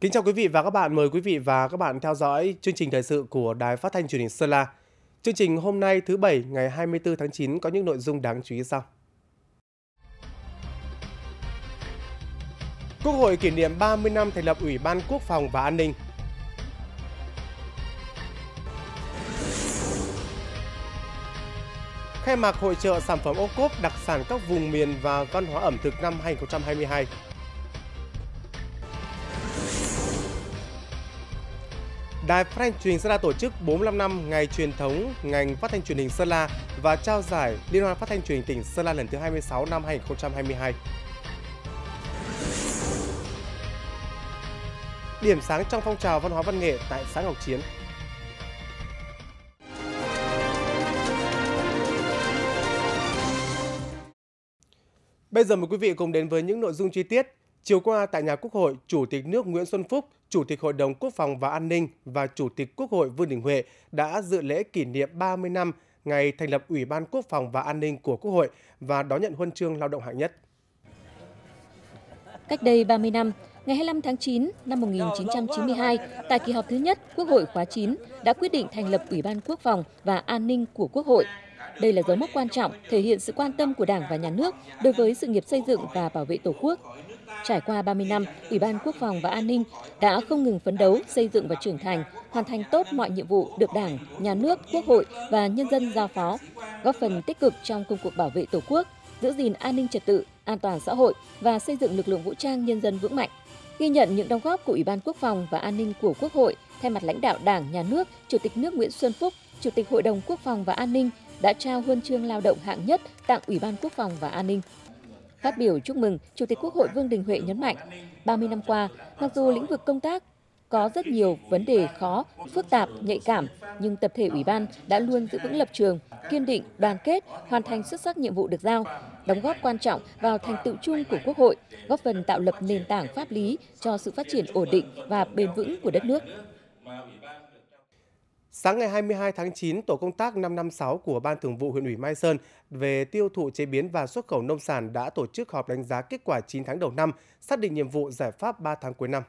Kính chào quý vị và các bạn, mời quý vị và các bạn theo dõi chương trình thời sự của Đài Phát thanh Truyền hình Sơn La. Chương trình hôm nay thứ bảy ngày 24 tháng 9 có những nội dung đáng chú ý sau. Quốc hội kỷ niệm 30 năm thành lập Ủy ban Quốc phòng và An ninh. Khai mạc hội trợ sản phẩm ô cốp đặc sản các vùng miền và văn hóa ẩm thực năm 2022. Đài Phát thanh truyền hình Sơn La tổ chức 45 năm ngày truyền thống ngành phát thanh truyền hình Sơn La và trao giải Liên hoan phát thanh truyền hình tỉnh Sơn La lần thứ 26 năm 2022. Điểm sáng trong phong trào văn hóa văn nghệ tại xã Ngọc Chiến. Bây giờ mời quý vị cùng đến với những nội dung chi tiết. Chiều qua tại nhà Quốc hội, Chủ tịch nước Nguyễn Xuân Phúc, Chủ tịch Hội đồng Quốc phòng và An ninh và Chủ tịch Quốc hội Vương Đình Huệ đã dự lễ kỷ niệm 30 năm ngày thành lập Ủy ban Quốc phòng và An ninh của Quốc hội và đón nhận huân chương lao động hạng nhất. Cách đây 30 năm, ngày 25 tháng 9 năm 1992, tại kỳ họp thứ nhất Quốc hội khóa 9 đã quyết định thành lập Ủy ban Quốc phòng và An ninh của Quốc hội. Đây là dấu mốc quan trọng thể hiện sự quan tâm của Đảng và Nhà nước đối với sự nghiệp xây dựng và bảo vệ Tổ quốc, trải qua 30 năm, Ủy ban Quốc phòng và An ninh đã không ngừng phấn đấu, xây dựng và trưởng thành, hoàn thành tốt mọi nhiệm vụ được Đảng, Nhà nước, Quốc hội và nhân dân giao phó, góp phần tích cực trong công cuộc bảo vệ Tổ quốc, giữ gìn an ninh trật tự, an toàn xã hội và xây dựng lực lượng vũ trang nhân dân vững mạnh. Ghi nhận những đóng góp của Ủy ban Quốc phòng và An ninh của Quốc hội, thay mặt lãnh đạo Đảng, Nhà nước, Chủ tịch nước Nguyễn Xuân Phúc, Chủ tịch Hội đồng Quốc phòng và An ninh đã trao huân chương lao động hạng nhất tặng Ủy ban Quốc phòng và An ninh. Phát biểu chúc mừng, Chủ tịch Quốc hội Vương Đình Huệ nhấn mạnh, 30 năm qua, mặc dù lĩnh vực công tác có rất nhiều vấn đề khó, phức tạp, nhạy cảm, nhưng tập thể ủy ban đã luôn giữ vững lập trường, kiên định, đoàn kết, hoàn thành xuất sắc nhiệm vụ được giao, đóng góp quan trọng vào thành tựu chung của Quốc hội, góp phần tạo lập nền tảng pháp lý cho sự phát triển ổn định và bền vững của đất nước. Sáng ngày 22 tháng 9, Tổ công tác 556 của Ban Thường vụ huyện ủy Mai Sơn về tiêu thụ chế biến và xuất khẩu nông sản đã tổ chức họp đánh giá kết quả 9 tháng đầu năm, xác định nhiệm vụ giải pháp 3 tháng cuối năm.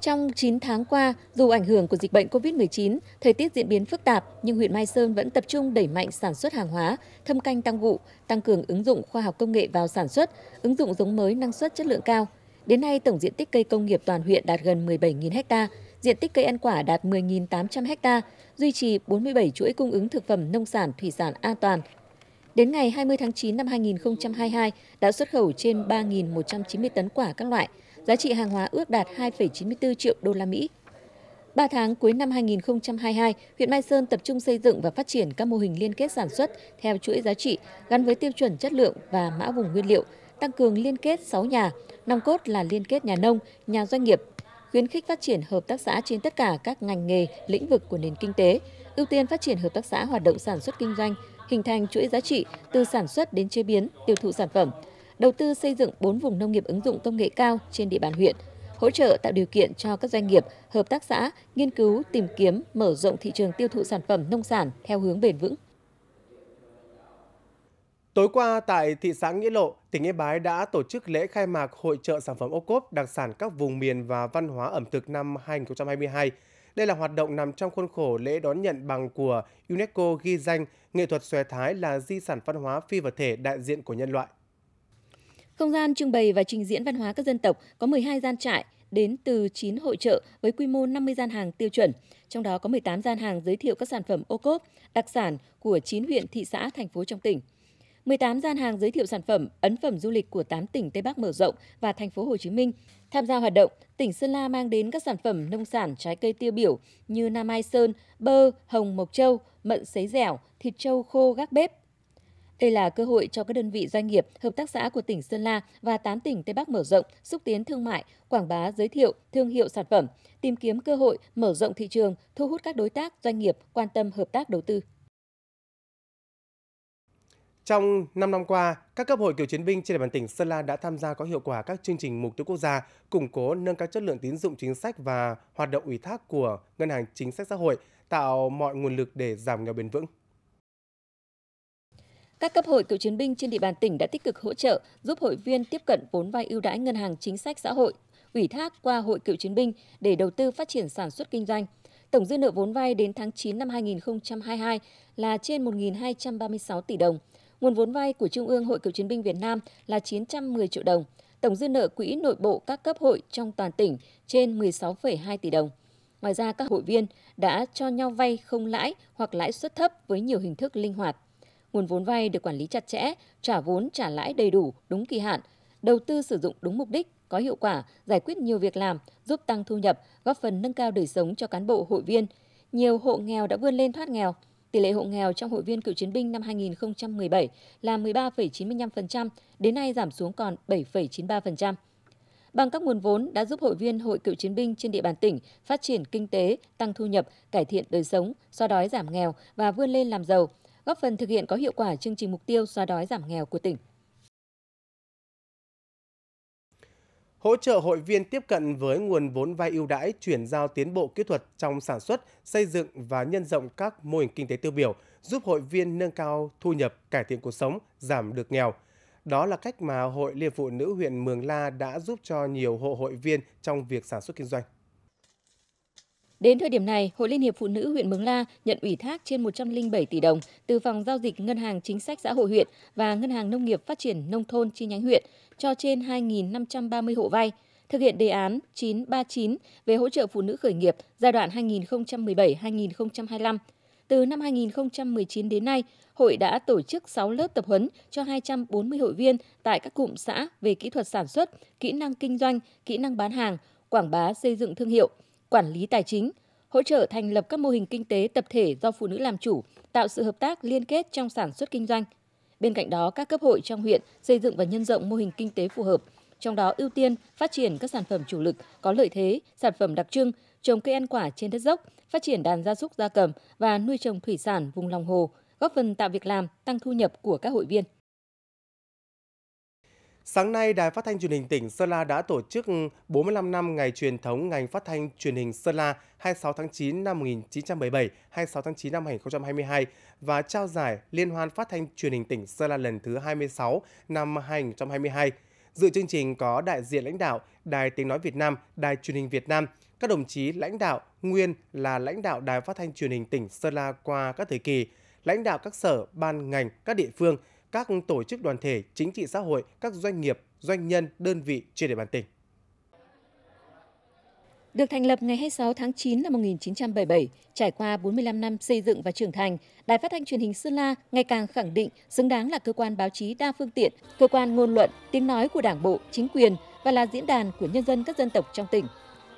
Trong 9 tháng qua, dù ảnh hưởng của dịch bệnh COVID-19, thời tiết diễn biến phức tạp, nhưng huyện Mai Sơn vẫn tập trung đẩy mạnh sản xuất hàng hóa, thâm canh tăng vụ, tăng cường ứng dụng khoa học công nghệ vào sản xuất, ứng dụng giống mới năng suất chất lượng cao. Đến nay, tổng diện tích cây công nghiệp toàn huyện đạt gần 17.000 ha, diện tích cây ăn quả đạt 10.800 ha, duy trì 47 chuỗi cung ứng thực phẩm nông sản thủy sản an toàn. Đến ngày 20 tháng 9 năm 2022 đã xuất khẩu trên 3.190 tấn quả các loại, giá trị hàng hóa ước đạt 2,94 triệu đô la Mỹ. 3 tháng cuối năm 2022, huyện Mai Sơn tập trung xây dựng và phát triển các mô hình liên kết sản xuất theo chuỗi giá trị gắn với tiêu chuẩn chất lượng và mã vùng nguyên liệu, tăng cường liên kết 6 nhà, nòng cốt là liên kết nhà nông, nhà doanh nghiệp, khuyến khích phát triển hợp tác xã trên tất cả các ngành nghề, lĩnh vực của nền kinh tế, ưu tiên phát triển hợp tác xã hoạt động sản xuất kinh doanh, hình thành chuỗi giá trị từ sản xuất đến chế biến, tiêu thụ sản phẩm, đầu tư xây dựng 4 vùng nông nghiệp ứng dụng công nghệ cao trên địa bàn huyện, hỗ trợ tạo điều kiện cho các doanh nghiệp, hợp tác xã nghiên cứu, tìm kiếm, mở rộng thị trường tiêu thụ sản phẩm nông sản theo hướng bền vững. Tối qua tại thị xã Nghĩa Lộ, tỉnh Yên Bái đã tổ chức lễ khai mạc hội trợ sản phẩm ô cốp đặc sản các vùng miền và văn hóa ẩm thực năm 2022. Đây là hoạt động nằm trong khuôn khổ lễ đón nhận bằng của UNESCO ghi danh nghệ thuật xòe thái là di sản văn hóa phi vật thể đại diện của nhân loại. Không gian trưng bày và trình diễn văn hóa các dân tộc có 12 gian trại đến từ 9 hội trợ với quy mô 50 gian hàng tiêu chuẩn, trong đó có 18 gian hàng giới thiệu các sản phẩm ô cốp, đặc sản của 9 huyện, thị xã, thành phố trong tỉnh – 18 gian hàng giới thiệu sản phẩm, ấn phẩm du lịch của 8 tỉnh Tây Bắc mở rộng và thành phố Hồ Chí Minh. Tham gia hoạt động, tỉnh Sơn La mang đến các sản phẩm nông sản trái cây tiêu biểu như Nam Mai Sơn, bơ, hồng mộc châu, mận sấy dẻo, thịt trâu khô gác bếp. Đây là cơ hội cho các đơn vị doanh nghiệp, hợp tác xã của tỉnh Sơn La và 8 tỉnh Tây Bắc mở rộng, xúc tiến thương mại, quảng bá giới thiệu thương hiệu sản phẩm, tìm kiếm cơ hội mở rộng thị trường, thu hút các đối tác doanh nghiệp quan tâm hợp tác đầu tư. Trong 5 năm qua, các cấp hội cựu chiến binh trên địa bàn tỉnh Sơn La đã tham gia có hiệu quả các chương trình mục tiêu quốc gia, củng cố nâng cao chất lượng tín dụng chính sách và hoạt động ủy thác của Ngân hàng Chính sách Xã hội, tạo mọi nguồn lực để giảm nghèo bền vững. Các cấp hội cựu chiến binh trên địa bàn tỉnh đã tích cực hỗ trợ, giúp hội viên tiếp cận vốn vay ưu đãi ngân hàng chính sách xã hội, ủy thác qua hội cựu chiến binh để đầu tư phát triển sản xuất kinh doanh. Tổng dư nợ vốn vay đến tháng 9 năm 2022 là trên 1.236 tỷ đồng – Nguồn vốn vay của Trung ương Hội Cựu chiến binh Việt Nam là 910 triệu đồng. Tổng dư nợ quỹ nội bộ các cấp hội trong toàn tỉnh trên 16,2 tỷ đồng. Ngoài ra, các hội viên đã cho nhau vay không lãi hoặc lãi suất thấp với nhiều hình thức linh hoạt. Nguồn vốn vay được quản lý chặt chẽ, trả vốn trả lãi đầy đủ, đúng kỳ hạn, đầu tư sử dụng đúng mục đích, có hiệu quả, giải quyết nhiều việc làm, giúp tăng thu nhập, góp phần nâng cao đời sống cho cán bộ hội viên. Nhiều hộ nghèo đã vươn lên thoát nghèo. Tỷ lệ hộ nghèo trong hội viên cựu chiến binh năm 2017 là 13,95%, đến nay giảm xuống còn 7,93%. Bằng các nguồn vốn đã giúp hội viên hội cựu chiến binh trên địa bàn tỉnh phát triển kinh tế, tăng thu nhập, cải thiện đời sống, xóa đói giảm nghèo và vươn lên làm giàu, góp phần thực hiện có hiệu quả chương trình mục tiêu xóa đói giảm nghèo của tỉnh. hỗ trợ hội viên tiếp cận với nguồn vốn vay ưu đãi chuyển giao tiến bộ kỹ thuật trong sản xuất, xây dựng và nhân rộng các mô hình kinh tế tiêu biểu, giúp hội viên nâng cao thu nhập, cải thiện cuộc sống, giảm được nghèo. Đó là cách mà Hội Liên Phụ Nữ huyện Mường La đã giúp cho nhiều hộ hội viên trong việc sản xuất kinh doanh. Đến thời điểm này, Hội Liên hiệp Phụ nữ huyện Mường La nhận ủy thác trên 107 tỷ đồng từ Phòng Giao dịch Ngân hàng Chính sách Xã hội huyện và Ngân hàng Nông nghiệp Phát triển Nông thôn chi nhánh huyện cho trên 2.530 hộ vay, thực hiện đề án 939 về hỗ trợ phụ nữ khởi nghiệp giai đoạn 2017-2025. Từ năm 2019 đến nay, hội đã tổ chức 6 lớp tập huấn cho 240 hội viên tại các cụm xã về kỹ thuật sản xuất, kỹ năng kinh doanh, kỹ năng bán hàng, quảng bá xây dựng thương hiệu, quản lý tài chính, hỗ trợ thành lập các mô hình kinh tế tập thể do phụ nữ làm chủ, tạo sự hợp tác liên kết trong sản xuất kinh doanh. Bên cạnh đó, các cấp hội trong huyện xây dựng và nhân rộng mô hình kinh tế phù hợp, trong đó ưu tiên phát triển các sản phẩm chủ lực có lợi thế, sản phẩm đặc trưng, trồng cây ăn quả trên đất dốc, phát triển đàn gia súc gia cầm và nuôi trồng thủy sản vùng lòng hồ, góp phần tạo việc làm, tăng thu nhập của các hội viên. Sáng nay, Đài Phát thanh Truyền hình tỉnh Sơn La đã tổ chức 45 năm ngày truyền thống ngành phát thanh truyền hình Sơn La 26 tháng 9 năm 1977, 26 tháng 9 năm 2022 và trao giải Liên hoan phát thanh truyền hình tỉnh Sơn La lần thứ 26 năm 2022. Dự chương trình có đại diện lãnh đạo Đài Tiếng Nói Việt Nam, Đài Truyền hình Việt Nam, các đồng chí lãnh đạo nguyên là lãnh đạo Đài Phát thanh Truyền hình tỉnh Sơn La qua các thời kỳ, lãnh đạo các sở, ban ngành, các địa phương – các tổ chức đoàn thể, chính trị xã hội, các doanh nghiệp, doanh nhân, đơn vị trên địa bàn tỉnh. Được thành lập ngày 26 tháng 9 năm 1977, trải qua 45 năm xây dựng và trưởng thành, Đài Phát thanh Truyền hình Sơn La ngày càng khẳng định xứng đáng là cơ quan báo chí đa phương tiện, cơ quan ngôn luận, tiếng nói của Đảng bộ, chính quyền và là diễn đàn của nhân dân các dân tộc trong tỉnh.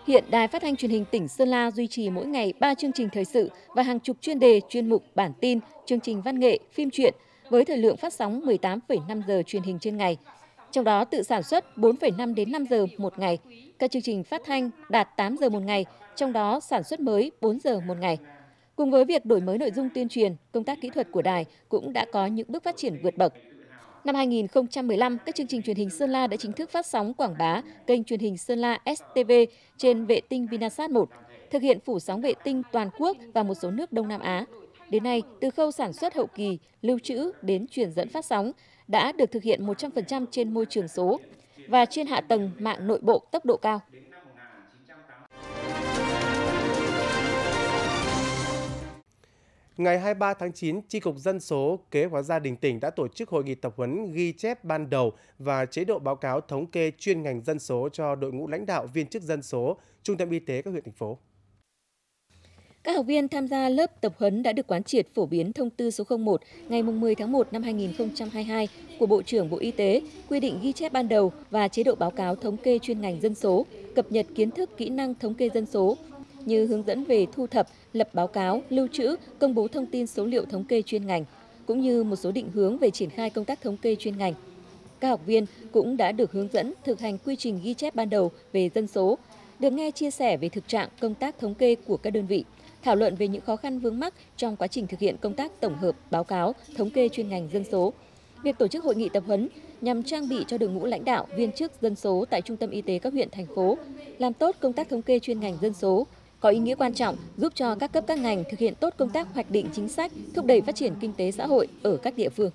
Hiện Đài Phát thanh Truyền hình tỉnh Sơn La duy trì mỗi ngày 3 chương trình thời sự và hàng chục chuyên đề, chuyên mục, bản tin, chương trình văn nghệ, phim truyện với thời lượng phát sóng 18,5 giờ truyền hình trên ngày. Trong đó tự sản xuất 4,5 đến 5 giờ một ngày. Các chương trình phát thanh đạt 8 giờ một ngày, trong đó sản xuất mới 4 giờ một ngày. Cùng với việc đổi mới nội dung tuyên truyền, công tác kỹ thuật của đài cũng đã có những bước phát triển vượt bậc. Năm 2015, các chương trình truyền hình Sơn La đã chính thức phát sóng quảng bá kênh truyền hình Sơn La STV trên vệ tinh Vinasat 1, thực hiện phủ sóng vệ tinh toàn quốc và một số nước Đông Nam Á. Đến nay, từ khâu sản xuất hậu kỳ, lưu trữ đến truyền dẫn phát sóng đã được thực hiện 100% trên môi trường số và trên hạ tầng mạng nội bộ tốc độ cao. Ngày 23 tháng 9, Tri Cục Dân số Kế hoạch Gia đình tỉnh đã tổ chức hội nghị tập huấn ghi chép ban đầu và chế độ báo cáo thống kê chuyên ngành dân số cho đội ngũ lãnh đạo viên chức dân số, trung tâm y tế các huyện thành phố. Các học viên tham gia lớp tập huấn đã được quán triệt phổ biến thông tư số 01 ngày 10 tháng 1 năm 2022 của Bộ trưởng Bộ Y tế quy định ghi chép ban đầu và chế độ báo cáo thống kê chuyên ngành dân số, cập nhật kiến thức kỹ năng thống kê dân số như hướng dẫn về thu thập, lập báo cáo, lưu trữ, công bố thông tin số liệu thống kê chuyên ngành, cũng như một số định hướng về triển khai công tác thống kê chuyên ngành. Các học viên cũng đã được hướng dẫn thực hành quy trình ghi chép ban đầu về dân số, được nghe chia sẻ về thực trạng công tác thống kê của các đơn vị thảo luận về những khó khăn vướng mắc trong quá trình thực hiện công tác tổng hợp, báo cáo, thống kê chuyên ngành dân số. Việc tổ chức hội nghị tập huấn nhằm trang bị cho đội ngũ lãnh đạo, viên chức dân số tại trung tâm y tế các huyện thành phố làm tốt công tác thống kê chuyên ngành dân số, có ý nghĩa quan trọng giúp cho các cấp các ngành thực hiện tốt công tác hoạch định chính sách, thúc đẩy phát triển kinh tế xã hội ở các địa phương.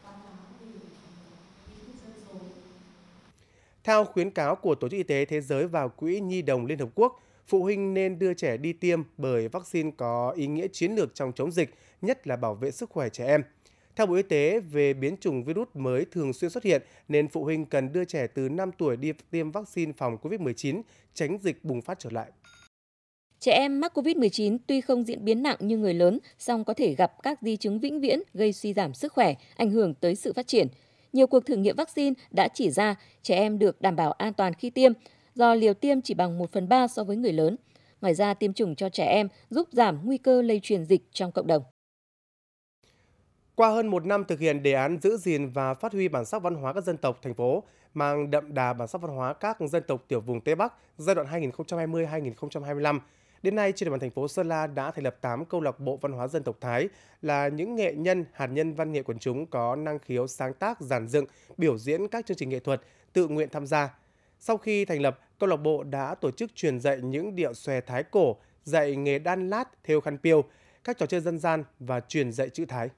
Theo khuyến cáo của Tổ chức Y tế Thế giới và Quỹ Nhi đồng Liên Hợp Quốc, phụ huynh nên đưa trẻ đi tiêm bởi vaccine có ý nghĩa chiến lược trong chống dịch, nhất là bảo vệ sức khỏe trẻ em. Theo Bộ Y tế, về biến chủng virus mới thường xuyên xuất hiện, nên phụ huynh cần đưa trẻ từ 5 tuổi đi tiêm vaccine phòng COVID-19, tránh dịch bùng phát trở lại. Trẻ em mắc COVID-19 tuy không diễn biến nặng như người lớn, song có thể gặp các di chứng vĩnh viễn gây suy giảm sức khỏe, ảnh hưởng tới sự phát triển. Nhiều cuộc thử nghiệm vaccine đã chỉ ra trẻ em được đảm bảo an toàn khi tiêm, do liều tiêm chỉ bằng 1 phần 3 so với người lớn. Ngoài ra, tiêm chủng cho trẻ em giúp giảm nguy cơ lây truyền dịch trong cộng đồng. Qua hơn một năm thực hiện đề án giữ gìn và phát huy bản sắc văn hóa các dân tộc thành phố, mang đậm đà bản sắc văn hóa các dân tộc tiểu vùng Tây Bắc giai đoạn 2020-2025, Đến nay, trên địa bàn thành phố Sơn La đã thành lập 8 câu lạc bộ văn hóa dân tộc Thái là những nghệ nhân, hạt nhân văn nghệ quần chúng có năng khiếu sáng tác, giản dựng, biểu diễn các chương trình nghệ thuật, tự nguyện tham gia. Sau khi thành lập, câu lạc bộ đã tổ chức truyền dạy những điệu xòe thái cổ, dạy nghề đan lát, theo khăn piêu, các trò chơi dân gian và truyền dạy chữ Thái.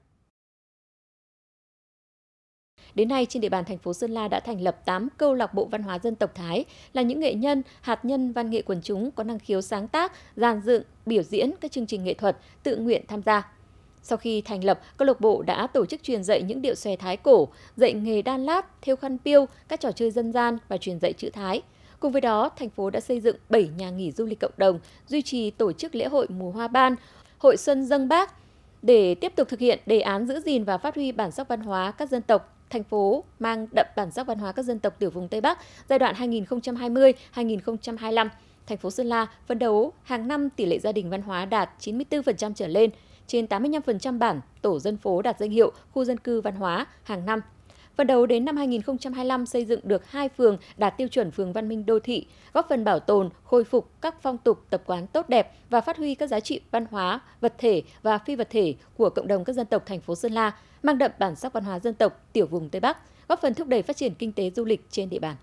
Đến nay, trên địa bàn thành phố Sơn La đã thành lập 8 câu lạc bộ văn hóa dân tộc Thái, là những nghệ nhân, hạt nhân văn nghệ quần chúng có năng khiếu sáng tác, giàn dựng, biểu diễn các chương trình nghệ thuật, tự nguyện tham gia. Sau khi thành lập, câu lạc bộ đã tổ chức truyền dạy những điệu xòe thái cổ, dạy nghề đan lát, theo khăn piêu, các trò chơi dân gian và truyền dạy chữ Thái. Cùng với đó, thành phố đã xây dựng 7 nhà nghỉ du lịch cộng đồng, duy trì tổ chức lễ hội mùa hoa ban, hội xuân dân bác để tiếp tục thực hiện đề án giữ gìn và phát huy bản sắc văn hóa các dân tộc thành phố mang đậm bản sắc văn hóa các dân tộc tiểu vùng Tây Bắc giai đoạn 2020-2025. Thành phố Sơn La phấn đấu hàng năm tỷ lệ gia đình văn hóa đạt 94% trở lên, trên 85% bản tổ dân phố đạt danh hiệu khu dân cư văn hóa hàng năm. Phấn đầu đến năm 2025 xây dựng được hai phường đạt tiêu chuẩn phường văn minh đô thị, góp phần bảo tồn, khôi phục các phong tục tập quán tốt đẹp và phát huy các giá trị văn hóa, vật thể và phi vật thể của cộng đồng các dân tộc thành phố Sơn La, mang đậm bản sắc văn hóa dân tộc tiểu vùng Tây Bắc, góp phần thúc đẩy phát triển kinh tế du lịch trên địa bàn.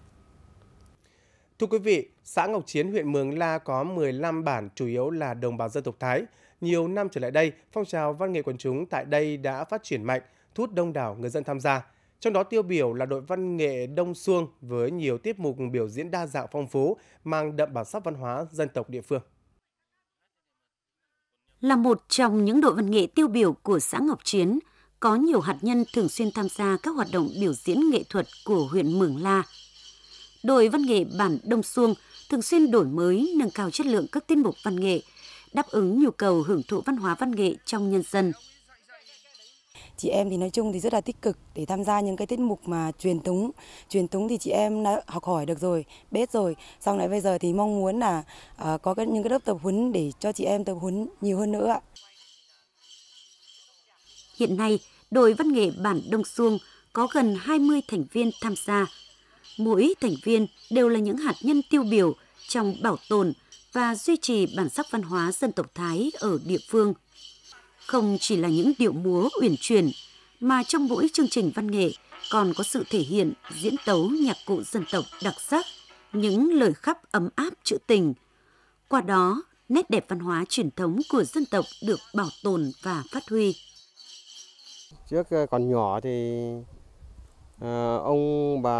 Thưa quý vị, xã Ngọc Chiến, huyện Mường La có 15 bản chủ yếu là đồng bào dân tộc Thái. Nhiều năm trở lại đây, phong trào văn nghệ quần chúng tại đây đã phát triển mạnh, thu hút đông đảo người dân tham gia. Trong đó tiêu biểu là đội văn nghệ Đông Xuông với nhiều tiết mục biểu diễn đa dạng phong phú, mang đậm bản sắc văn hóa dân tộc địa phương. Là một trong những đội văn nghệ tiêu biểu của xã Ngọc Chiến, có nhiều hạt nhân thường xuyên tham gia các hoạt động biểu diễn nghệ thuật của huyện Mường La. Đội văn nghệ bản Đông Xuông thường xuyên đổi mới, nâng cao chất lượng các tiết mục văn nghệ, đáp ứng nhu cầu hưởng thụ văn hóa văn nghệ trong nhân dân chị em thì nói chung thì rất là tích cực để tham gia những cái tiết mục mà truyền thống truyền thống thì chị em đã học hỏi được rồi biết rồi xong lại bây giờ thì mong muốn là uh, có cái, những cái lớp tập huấn để cho chị em tập huấn nhiều hơn nữa hiện nay đội văn nghệ bản Đông Xuông có gần 20 thành viên tham gia. Mỗi thành viên đều là những hạt nhân tiêu biểu trong bảo tồn và duy trì bản sắc văn hóa dân tộc Thái ở địa phương không chỉ là những điệu múa uyển chuyển mà trong mỗi chương trình văn nghệ còn có sự thể hiện diễn tấu nhạc cụ dân tộc đặc sắc, những lời khắp ấm áp trữ tình. Qua đó, nét đẹp văn hóa truyền thống của dân tộc được bảo tồn và phát huy. Trước ờ, còn nhỏ thì ờ, ông bà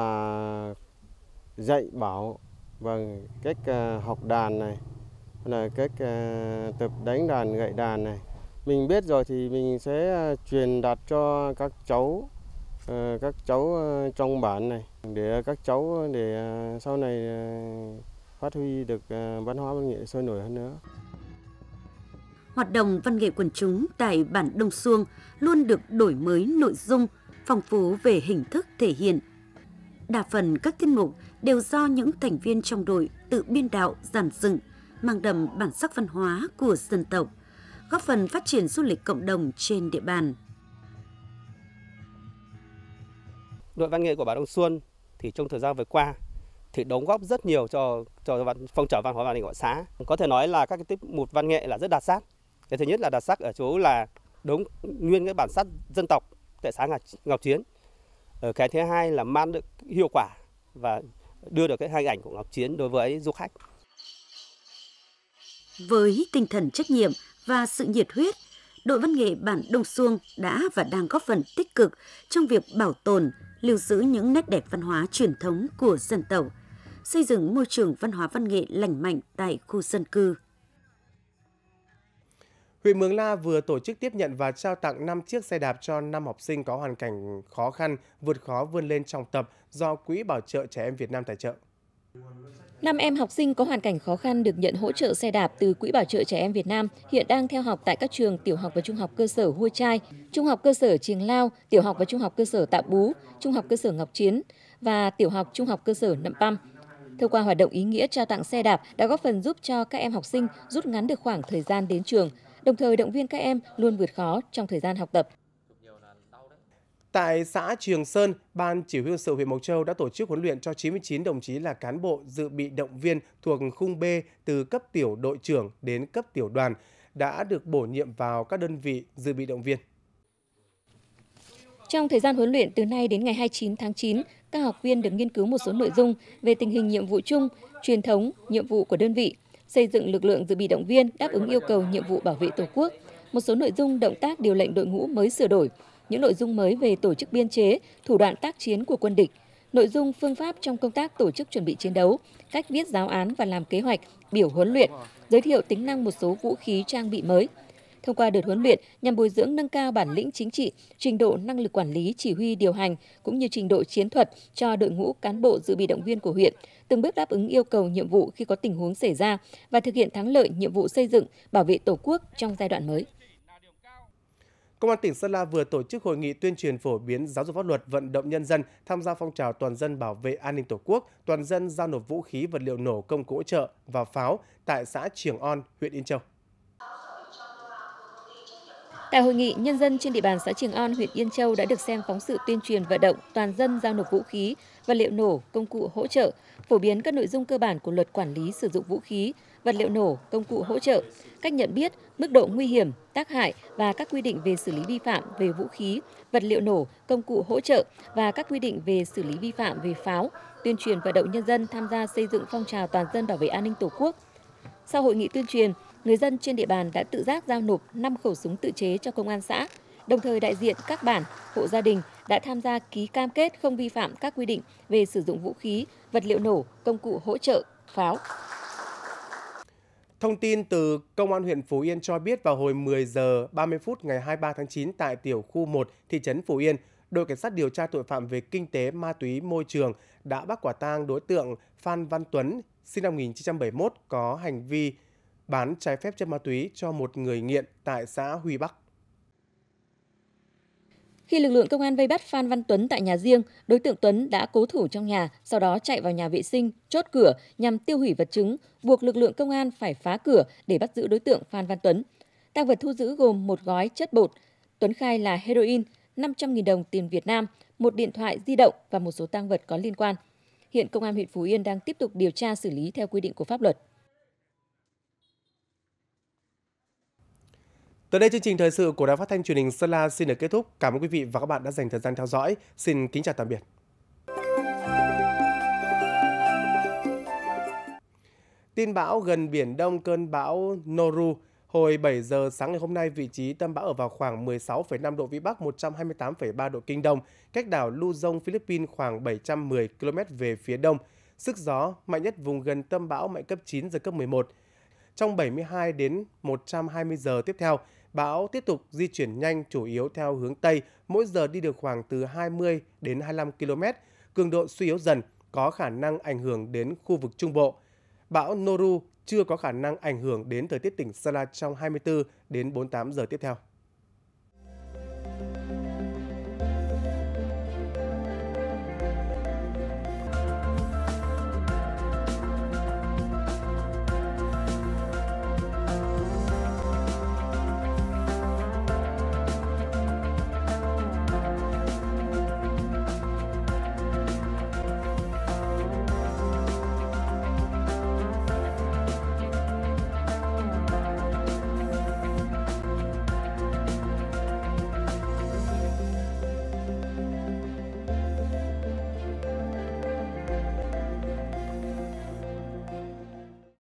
dạy bảo vâng cách ờ, học đàn này là cách tập đánh đàn gậy đàn này mình biết rồi thì mình sẽ à, truyền đạt cho các cháu à, các cháu à, trong bản này để các cháu để sau này phát huy được văn hóa văn nghệ sôi nổi hơn nữa. Hoạt động văn nghệ quần chúng tại bản Đông Xuông luôn được đổi mới nội dung, phong phú về hình thức thể hiện. Đa phần các tiết mục đều do những thành viên trong đội tự biên đạo, giản dựng, mang đậm bản sắc văn hóa của dân tộc góp phần phát triển du lịch cộng đồng trên địa bàn. Đội văn nghệ của Bảo Đông Xuân thì trong thời gian vừa qua thì đóng góp rất nhiều cho cho phong trào văn hóa văn nghệ của xã. Có thể nói là các cái tiết mục văn nghệ là rất đặc sắc. Cái thứ nhất là đặc sắc ở chỗ là đúng nguyên cái bản sắc dân tộc tại xã Ngọc, Ngọc Chiến. Ở ờ, cái thứ hai là mang được hiệu quả và đưa được cái hình ảnh của Ngọc Chiến đối với du khách. Với tinh thần trách nhiệm, và sự nhiệt huyết, đội văn nghệ bản Đông Xuông đã và đang góp phần tích cực trong việc bảo tồn, lưu giữ những nét đẹp văn hóa truyền thống của dân tộc, xây dựng môi trường văn hóa văn nghệ lành mạnh tại khu dân cư. Huyện Mường La vừa tổ chức tiếp nhận và trao tặng 5 chiếc xe đạp cho 5 học sinh có hoàn cảnh khó khăn, vượt khó vươn lên trong tập do Quỹ Bảo trợ Trẻ Em Việt Nam tài trợ năm em học sinh có hoàn cảnh khó khăn được nhận hỗ trợ xe đạp từ Quỹ Bảo trợ Trẻ Em Việt Nam hiện đang theo học tại các trường tiểu học và trung học cơ sở Hua Trai, trung học cơ sở Triềng Lao, tiểu học và trung học cơ sở Tạ Bú, trung học cơ sở Ngọc Chiến và tiểu học trung học cơ sở Nậm Păm. Thông qua hoạt động ý nghĩa trao tặng xe đạp đã góp phần giúp cho các em học sinh rút ngắn được khoảng thời gian đến trường, đồng thời động viên các em luôn vượt khó trong thời gian học tập. Tại xã Trường Sơn, Ban Chỉ huy quân sự huyện Mộc Châu đã tổ chức huấn luyện cho 99 đồng chí là cán bộ dự bị động viên thuộc khung B từ cấp tiểu đội trưởng đến cấp tiểu đoàn đã được bổ nhiệm vào các đơn vị dự bị động viên. Trong thời gian huấn luyện từ nay đến ngày 29 tháng 9, các học viên được nghiên cứu một số nội dung về tình hình nhiệm vụ chung, truyền thống, nhiệm vụ của đơn vị, xây dựng lực lượng dự bị động viên đáp ứng yêu cầu nhiệm vụ bảo vệ Tổ quốc, một số nội dung động tác điều lệnh đội ngũ mới sửa đổi, những nội dung mới về tổ chức biên chế, thủ đoạn tác chiến của quân địch, nội dung phương pháp trong công tác tổ chức chuẩn bị chiến đấu, cách viết giáo án và làm kế hoạch, biểu huấn luyện, giới thiệu tính năng một số vũ khí trang bị mới. Thông qua đợt huấn luyện nhằm bồi dưỡng nâng cao bản lĩnh chính trị, trình độ năng lực quản lý, chỉ huy điều hành cũng như trình độ chiến thuật cho đội ngũ cán bộ dự bị động viên của huyện, từng bước đáp ứng yêu cầu nhiệm vụ khi có tình huống xảy ra và thực hiện thắng lợi nhiệm vụ xây dựng, bảo vệ Tổ quốc trong giai đoạn mới. Công an tỉnh Sơn La vừa tổ chức hội nghị tuyên truyền phổ biến giáo dục pháp luật, vận động nhân dân tham gia phong trào toàn dân bảo vệ an ninh Tổ quốc, toàn dân giao nộp vũ khí, vật liệu nổ, công cụ hỗ trợ và pháo tại xã Trường On, huyện Yên Châu. Tại hội nghị, nhân dân trên địa bàn xã Trường On, huyện Yên Châu đã được xem phóng sự tuyên truyền vận động toàn dân giao nộp vũ khí, vật liệu nổ, công cụ hỗ trợ, phổ biến các nội dung cơ bản của luật quản lý sử dụng vũ khí, vật liệu nổ, công cụ hỗ trợ, cách nhận biết, mức độ nguy hiểm, tác hại và các quy định về xử lý vi phạm về vũ khí, vật liệu nổ, công cụ hỗ trợ và các quy định về xử lý vi phạm về pháo, tuyên truyền vận động nhân dân tham gia xây dựng phong trào toàn dân bảo vệ an ninh Tổ quốc. Sau hội nghị tuyên truyền, người dân trên địa bàn đã tự giác giao nộp 5 khẩu súng tự chế cho công an xã. Đồng thời đại diện các bản, hộ gia đình đã tham gia ký cam kết không vi phạm các quy định về sử dụng vũ khí, vật liệu nổ, công cụ hỗ trợ, pháo. Thông tin từ Công an huyện Phú Yên cho biết vào hồi 10 giờ 30 phút ngày 23 tháng 9 tại tiểu khu 1 thị trấn Phú Yên, đội cảnh sát điều tra tội phạm về kinh tế ma túy môi trường đã bắt quả tang đối tượng Phan Văn Tuấn, sinh năm 1971 có hành vi bán trái phép chất ma túy cho một người nghiện tại xã Huy Bắc. Khi lực lượng công an vây bắt Phan Văn Tuấn tại nhà riêng, đối tượng Tuấn đã cố thủ trong nhà, sau đó chạy vào nhà vệ sinh, chốt cửa nhằm tiêu hủy vật chứng, buộc lực lượng công an phải phá cửa để bắt giữ đối tượng Phan Văn Tuấn. Tăng vật thu giữ gồm một gói chất bột. Tuấn khai là heroin, 500.000 đồng tiền Việt Nam, một điện thoại di động và một số tăng vật có liên quan. Hiện công an huyện Phú Yên đang tiếp tục điều tra xử lý theo quy định của pháp luật. Tới đây chương trình thời sự của Đài Phát thanh Truyền hình Sơn La xin được kết thúc. Cảm ơn quý vị và các bạn đã dành thời gian theo dõi. Xin kính chào tạm biệt. Tin bão gần biển Đông cơn bão Noru Hồi 7 giờ sáng ngày hôm nay, vị trí tâm bão ở vào khoảng 16,5 độ Vĩ Bắc, 128,3 độ Kinh Đông, cách đảo Luzon, Philippines khoảng 710 km về phía đông. Sức gió mạnh nhất vùng gần tâm bão mạnh cấp 9 giật cấp 11. Trong 72 đến 120 giờ tiếp theo, bão tiếp tục di chuyển nhanh chủ yếu theo hướng Tây, mỗi giờ đi được khoảng từ 20 đến 25 km, cường độ suy yếu dần, có khả năng ảnh hưởng đến khu vực Trung Bộ. Bão Noru chưa có khả năng ảnh hưởng đến thời tiết tỉnh Sơn La trong 24 đến 48 giờ tiếp theo.